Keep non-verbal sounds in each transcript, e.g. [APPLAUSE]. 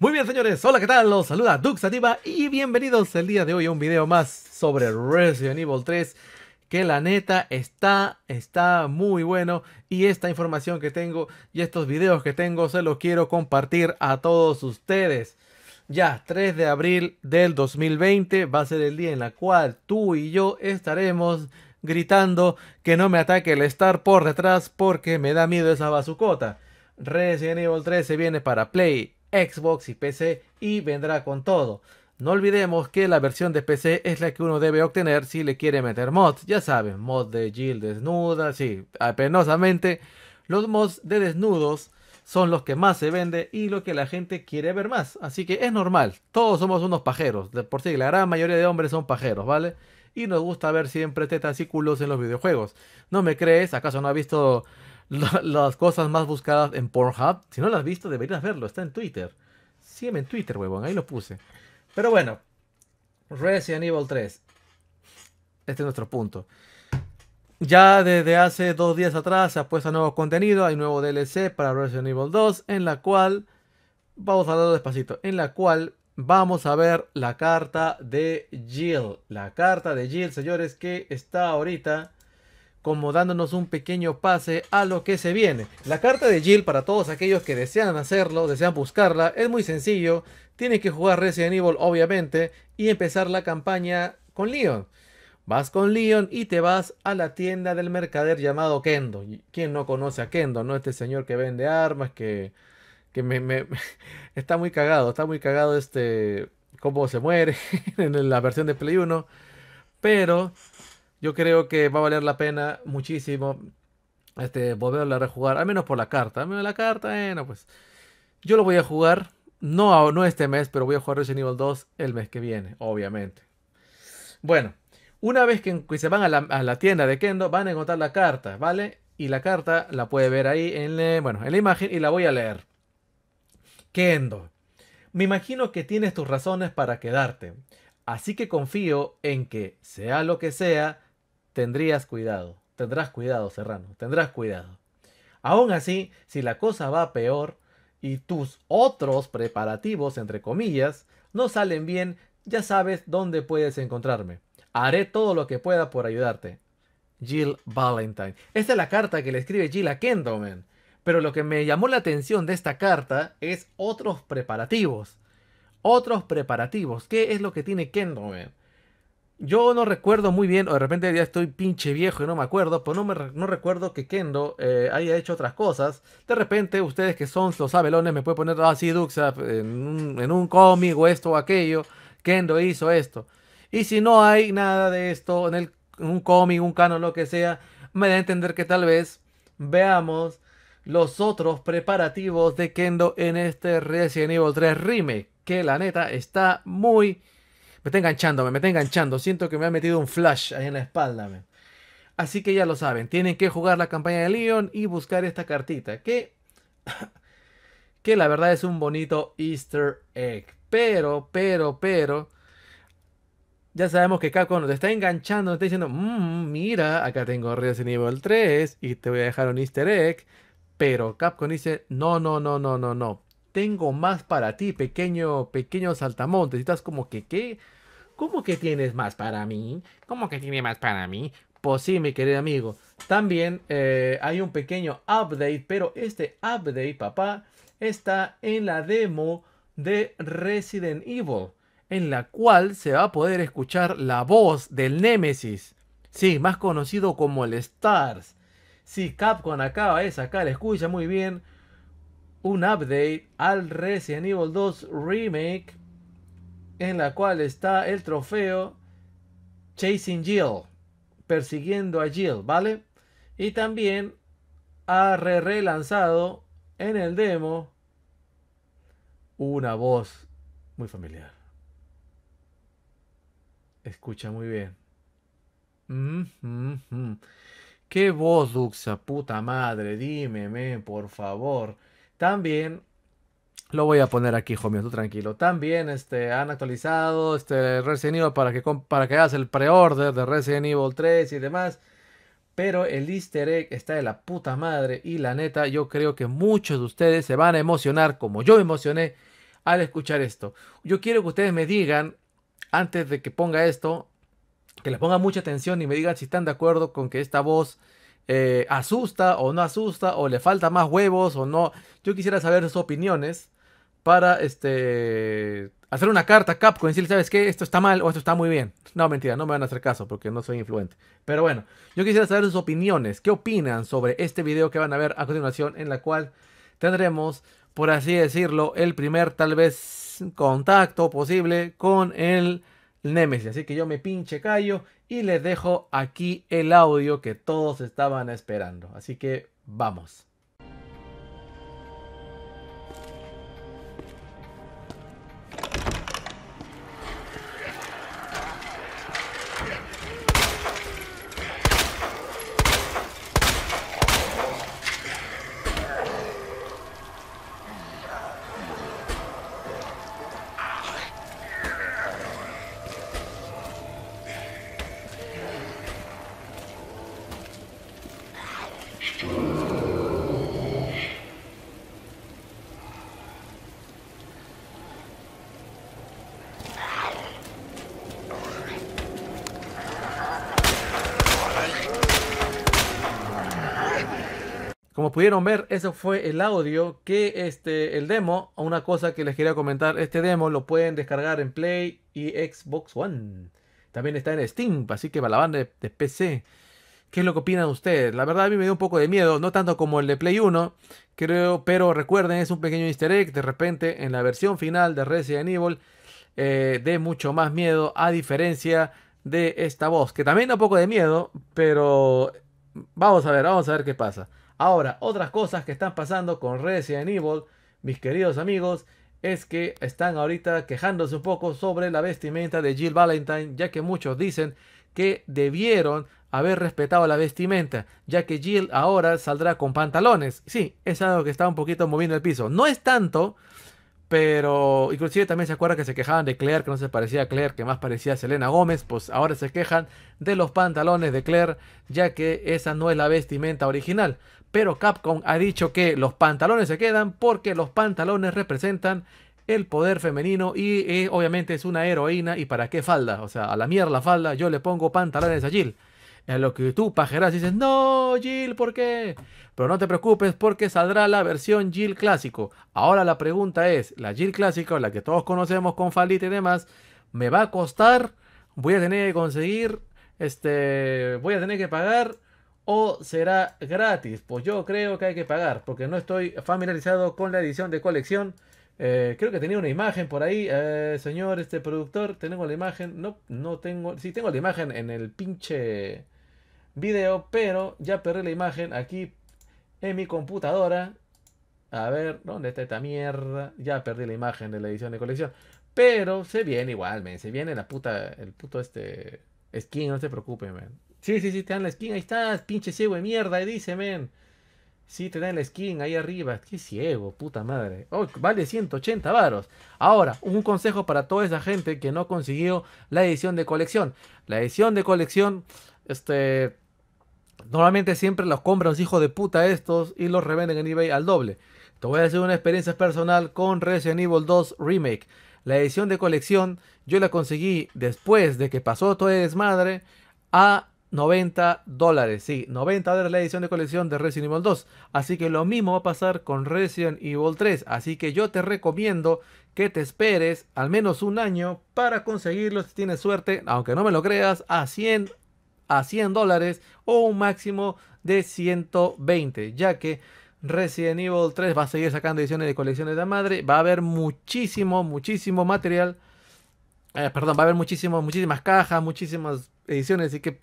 Muy bien, señores, hola, ¿qué tal? Los saluda Duxativa y bienvenidos el día de hoy a un video más sobre Resident Evil 3 que la neta está, está muy bueno y esta información que tengo y estos videos que tengo se los quiero compartir a todos ustedes. Ya, 3 de abril del 2020 va a ser el día en la cual tú y yo estaremos gritando que no me ataque el estar por detrás porque me da miedo esa bazucota. Resident Evil 3 se viene para Play, Xbox y PC y vendrá con todo. No olvidemos que la versión de PC es la que uno debe obtener si le quiere meter mods. Ya saben, Mods de Jill desnuda, sí, ah, penosamente. Los mods de desnudos son los que más se vende y lo que la gente quiere ver más. Así que es normal, todos somos unos pajeros. De por sí, la gran mayoría de hombres son pajeros, ¿vale? Y nos gusta ver siempre tetas y culos en los videojuegos. ¿No me crees? ¿Acaso no ha visto las cosas más buscadas en Pornhub. Si no las has visto, deberías verlo. Está en Twitter. Siempre en Twitter, huevón. Ahí lo puse. Pero bueno. Resident Evil 3. Este es nuestro punto. Ya desde hace dos días atrás se ha puesto nuevo contenido. Hay nuevo DLC para Resident Evil 2. En la cual. Vamos a darlo despacito. En la cual vamos a ver la carta de Jill. La carta de Jill, señores, que está ahorita como dándonos un pequeño pase a lo que se viene. La carta de Jill para todos aquellos que desean hacerlo, desean buscarla, es muy sencillo. Tienes que jugar Resident Evil obviamente y empezar la campaña con Leon. Vas con Leon y te vas a la tienda del mercader llamado Kendo. ¿Quién no conoce a Kendo? ¿No? Este señor que vende armas, que, que me, [LAUGHS] está muy cagado, está muy cagado este cómo se muere [LAUGHS] en la versión de Play 1. Pero yo creo que va a valer la pena muchísimo este, volverla a rejugar, al menos por la carta. la carta, eh, pues. Yo lo voy a jugar, no, no este mes, pero voy a jugar Resident Evil 2 el mes que viene, obviamente. Bueno, una vez que se van a la, tienda de Kendo, van a encontrar la carta, ¿vale? Y la carta la puede ver ahí en, eh, en la imagen y la voy a leer. Kendo, me imagino que tienes tus razones para quedarte, así que confío en que, sea lo que sea, tendrías cuidado, tendrás cuidado, Serrano, tendrás cuidado. Aún así, si la cosa va peor y tus otros preparativos, entre comillas, no salen bien, ya sabes dónde puedes encontrarme. Haré todo lo que pueda por ayudarte. Jill Valentine. Esta es la carta que le escribe Jill a Kendallman. Pero lo que me llamó la atención de esta carta es otros preparativos. Otros preparativos. ¿Qué es lo que tiene Kendallman? Yo no recuerdo muy bien, o de repente ya estoy pinche viejo y no me acuerdo, pero no, me, no recuerdo que Kendo eh, haya hecho otras cosas. De repente, ustedes que son los abelones me pueden poner así, ah, Duxa, en un, en un cómic o esto o aquello. Kendo hizo esto. Y si no hay nada de esto en, el, un cómic, un canon, lo que sea, me da a entender que tal vez veamos los otros preparativos de Kendo en este Resident Evil 3 Rime. que la neta está muy me está enganchando, me, está enganchando. Siento que me ha metido un flash ahí en la espalda. Así que ya lo saben, tienen que jugar la campaña de Leon y buscar esta cartita. Que, [LAUGHS] que la verdad es un bonito easter egg. Pero, pero, pero... Ya sabemos que Capcom nos está enganchando, nos está diciendo, mm, mira, acá tengo Resident nivel 3 y te voy a dejar un easter egg. Pero Capcom dice, no, no, no, no, no, no tengo más para ti, pequeño, pequeño saltamontes. estás como que, ¿qué? ¿Cómo que tienes más para mí? ¿Cómo que tiene más para mí? Pues sí, mi querido amigo. También eh, hay un pequeño update, pero este update, papá, está en la demo de Resident Evil, en la cual se va a poder escuchar la voz del Nemesis Sí, más conocido como el Stars. Sí, Capcom acaba de sacar, escucha muy bien, un update al Resident Evil 2 Remake en la cual está el trofeo Chasing Jill, persiguiendo a Jill, ¿vale? Y también ha re relanzado en el demo una voz muy familiar. Escucha muy bien. ¿Qué voz, Duxa? Puta madre, dímeme, por favor. También lo voy a poner aquí, homie, tú tranquilo. También este, han actualizado este Resident Evil para que, para que hagas el pre-order de Resident Evil 3 y demás. Pero el easter egg está de la puta madre. Y la neta, yo creo que muchos de ustedes se van a emocionar como yo me emocioné al escuchar esto. Yo quiero que ustedes me digan, antes de que ponga esto, que les ponga mucha atención y me digan si están de acuerdo con que esta voz eh, asusta o no asusta, o le falta más huevos o no. Yo quisiera saber sus opiniones para este hacer una carta a Capcom y decirle, ¿sabes qué? Esto está mal o esto está muy bien. No, mentira, no me van a hacer caso porque no soy influente. Pero bueno, yo quisiera saber sus opiniones. ¿Qué opinan sobre este video que van a ver a continuación en la cual tendremos, por así decirlo, el primer tal vez contacto posible con el Nemesis. Así que yo me pinche callo y les dejo aquí el audio que todos estaban esperando. Así que vamos. Como pudieron ver, eso fue el audio que este, el demo, una cosa que les quería comentar, este demo lo pueden descargar en Play y Xbox One. También está en Steam, así que para la banda de PC. ¿Qué es lo que opinan ustedes? La verdad a mí me dio un poco de miedo, no tanto como el de Play 1, creo, pero recuerden, es un pequeño easter egg, de repente en la versión final de Resident Evil eh, de mucho más miedo, a diferencia de esta voz, que también da un poco de miedo, pero vamos a ver, vamos a ver qué pasa. Ahora, otras cosas que están pasando con Resident Evil, mis queridos amigos, es que están ahorita quejándose un poco sobre la vestimenta de Jill Valentine, ya que muchos dicen que debieron haber respetado la vestimenta, ya que Jill ahora saldrá con pantalones. Sí, es algo que está un poquito moviendo el piso. No es tanto, pero inclusive también se acuerda que se quejaban de Claire, que no se parecía a Claire, que más parecía a Selena Gómez. Pues ahora se quejan de los pantalones de Claire, ya que esa no es la vestimenta original. Pero Capcom ha dicho que los pantalones se quedan porque los pantalones representan el poder femenino y eh, obviamente es una heroína y para qué falda, o sea, a la mierda la falda, yo le pongo pantalones a Jill. En lo que tú pajeras dices, no, Jill, ¿por qué? Pero no te preocupes porque saldrá la versión Jill clásico. Ahora la pregunta es, la Jill clásico, la que todos conocemos con Falita y demás, ¿me va a costar? ¿Voy a tener que conseguir? Este, ¿Voy a tener que pagar? ¿O será gratis? Pues yo creo que hay que pagar porque no estoy familiarizado con la edición de colección. Eh, creo que tenía una imagen por ahí, eh, señor este productor. Tengo la imagen, no, no tengo, sí tengo la imagen en el pinche video, pero ya perdí la imagen aquí en mi computadora. A ver, ¿dónde está esta mierda? Ya perdí la imagen de la edición de colección. Pero se viene igual, men. Se viene la puta, el puto este skin, no se preocupen, men. Sí, sí, sí, te dan la skin, ahí estás, pinche ciego de mierda, y dice, men. Sí, te dan la skin ahí arriba. Qué ciego, puta madre. Oh, vale 180 varos. Ahora, un consejo para toda esa gente que no consiguió la edición de colección. La edición de colección, este, Normalmente siempre los compran los hijos de puta estos y los revenden en eBay al doble. Te voy a decir una experiencia personal con Resident Evil 2 Remake. La edición de colección yo la conseguí después de que pasó todo el desmadre a 90 dólares. Sí, 90 dólares la edición de colección de Resident Evil 2. Así que lo mismo va a pasar con Resident Evil 3. Así que yo te recomiendo que te esperes al menos un año para conseguirlo si tienes suerte, aunque no me lo creas, a 100 a 100 dólares o un máximo de 120, ya que Resident Evil 3 va a seguir sacando ediciones de colecciones de madre, va a haber muchísimo, muchísimo material, eh, perdón, va a haber muchísimas, muchísimas cajas, muchísimas ediciones, así que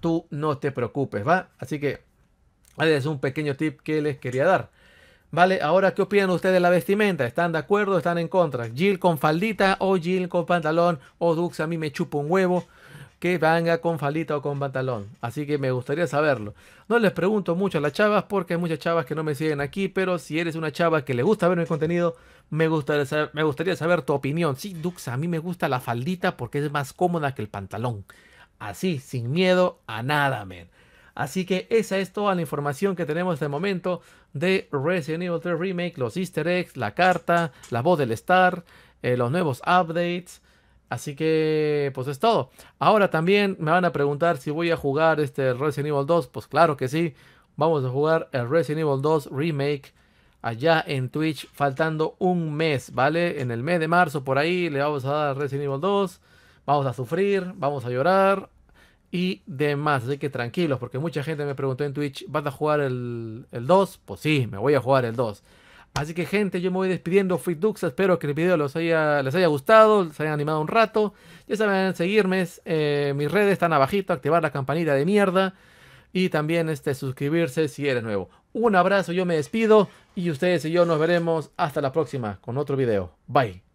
tú no te preocupes, ¿va? Así que es un pequeño tip que les quería dar. Vale, ahora, ¿qué opinan ustedes de la vestimenta? ¿Están de acuerdo o están en contra? Jill con faldita o Jill con pantalón o Dux, a mí me chupa un huevo que venga con falita o con pantalón. Así que me gustaría saberlo. No les pregunto mucho a las chavas porque hay muchas chavas que no me siguen aquí, pero si eres una chava que le gusta ver mi contenido, me gustaría saber, me gustaría saber tu opinión. Sí, Dux, a mí me gusta la faldita porque es más cómoda que el pantalón. Así, sin miedo a nada, men. Así que esa es toda la información que tenemos de momento de Resident Evil 3 Remake, los easter eggs, la carta, la voz del Star, eh, los nuevos updates, Así que, pues es todo. Ahora también me van a preguntar si voy a jugar este Resident Evil 2. Pues claro que sí. Vamos a jugar el Resident Evil 2 Remake allá en Twitch, faltando un mes, ¿vale? En el mes de marzo, por ahí, le vamos a dar Resident Evil 2. Vamos a sufrir, vamos a llorar y demás. Así que tranquilos, porque mucha gente me preguntó en Twitch, ¿vas a jugar el, el 2? Pues sí, me voy a jugar el 2. Así que gente, yo me voy despidiendo, Free Dux, espero que el video los haya, les haya gustado, les haya animado un rato. Ya saben, seguirme, eh, mis redes están abajito, activar la campanita de mierda y también este, suscribirse si eres nuevo. Un abrazo, yo me despido y ustedes y yo nos veremos hasta la próxima con otro video. Bye.